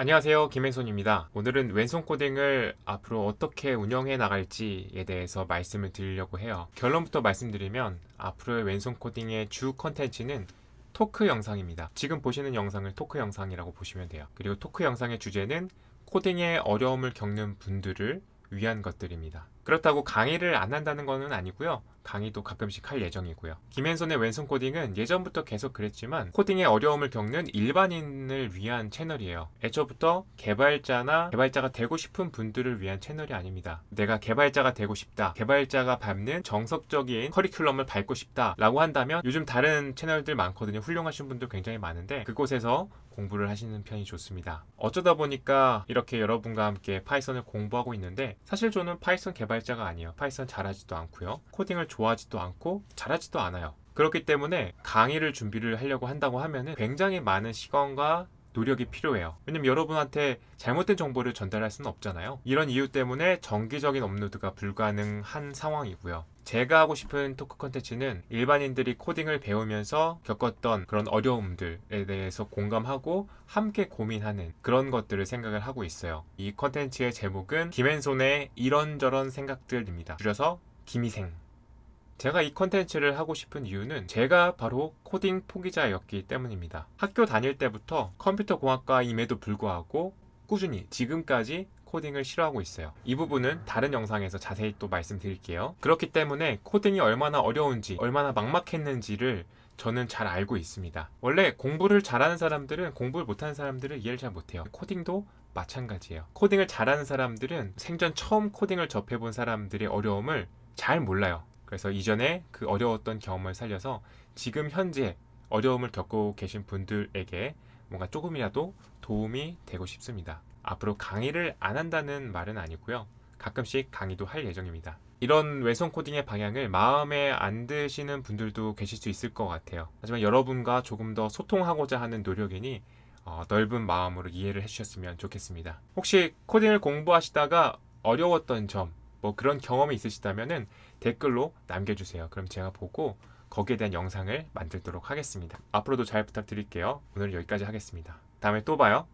안녕하세요. 김혜손입니다. 오늘은 왼손 코딩을 앞으로 어떻게 운영해 나갈지에 대해서 말씀을 드리려고 해요. 결론부터 말씀드리면 앞으로의 왼손 코딩의 주 컨텐츠는 토크 영상입니다. 지금 보시는 영상을 토크 영상이라고 보시면 돼요. 그리고 토크 영상의 주제는 코딩의 어려움을 겪는 분들을 위한 것들입니다. 그렇다고 강의를 안 한다는 것은 아니고요. 강의도 가끔씩 할 예정이고요. 김현선의 왼손 코딩은 예전부터 계속 그랬지만 코딩의 어려움을 겪는 일반인을 위한 채널이에요. 애초부터 개발자나 개발자가 되고 싶은 분들을 위한 채널이 아닙니다. 내가 개발자가 되고 싶다. 개발자가 밟는 정석적인 커리큘럼을 밟고 싶다. 라고 한다면 요즘 다른 채널들 많거든요. 훌륭하신 분들 굉장히 많은데 그곳에서 공부를 하시는 편이 좋습니다. 어쩌다 보니까 이렇게 여러분과 함께 파이썬을 공부하고 있는데 사실 저는 파이썬 개발자가 아니에요. 파이썬 잘하지도 않고요. 코딩을 좋아하지도 않고 잘하지도 않아요. 그렇기 때문에 강의를 준비를 하려고 한다고 하면 굉장히 많은 시간과 노력이 필요해요. 왜냐면 여러분한테 잘못된 정보를 전달할 수는 없잖아요. 이런 이유 때문에 정기적인 업로드가 불가능한 상황이고요. 제가 하고 싶은 토크 컨텐츠는 일반인들이 코딩을 배우면서 겪었던 그런 어려움들에 대해서 공감하고 함께 고민하는 그런 것들을 생각을 하고 있어요. 이 컨텐츠의 제목은 김앤손의 이런저런 생각들입니다. 줄여서 김희생. 제가 이 컨텐츠를 하고 싶은 이유는 제가 바로 코딩 포기자였기 때문입니다. 학교 다닐 때부터 컴퓨터공학과임에도 불구하고 꾸준히 지금까지 코딩을 싫어하고 있어요. 이 부분은 다른 영상에서 자세히 또 말씀드릴게요. 그렇기 때문에 코딩이 얼마나 어려운지, 얼마나 막막했는지를 저는 잘 알고 있습니다. 원래 공부를 잘하는 사람들은 공부를 못하는 사람들을 이해를 잘 못해요. 코딩도 마찬가지예요. 코딩을 잘하는 사람들은 생전 처음 코딩을 접해본 사람들의 어려움을 잘 몰라요. 그래서 이전에 그 어려웠던 경험을 살려서 지금 현재 어려움을 겪고 계신 분들에게 뭔가 조금이라도 도움이 되고 싶습니다. 앞으로 강의를 안 한다는 말은 아니고요. 가끔씩 강의도 할 예정입니다. 이런 외성 코딩의 방향을 마음에 안 드시는 분들도 계실 수 있을 것 같아요. 하지만 여러분과 조금 더 소통하고자 하는 노력이니 어, 넓은 마음으로 이해를 해주셨으면 좋겠습니다. 혹시 코딩을 공부하시다가 어려웠던 점, 뭐 그런 경험이 있으시다면 댓글로 남겨주세요. 그럼 제가 보고 거기에 대한 영상을 만들도록 하겠습니다. 앞으로도 잘 부탁드릴게요. 오늘 여기까지 하겠습니다. 다음에 또 봐요.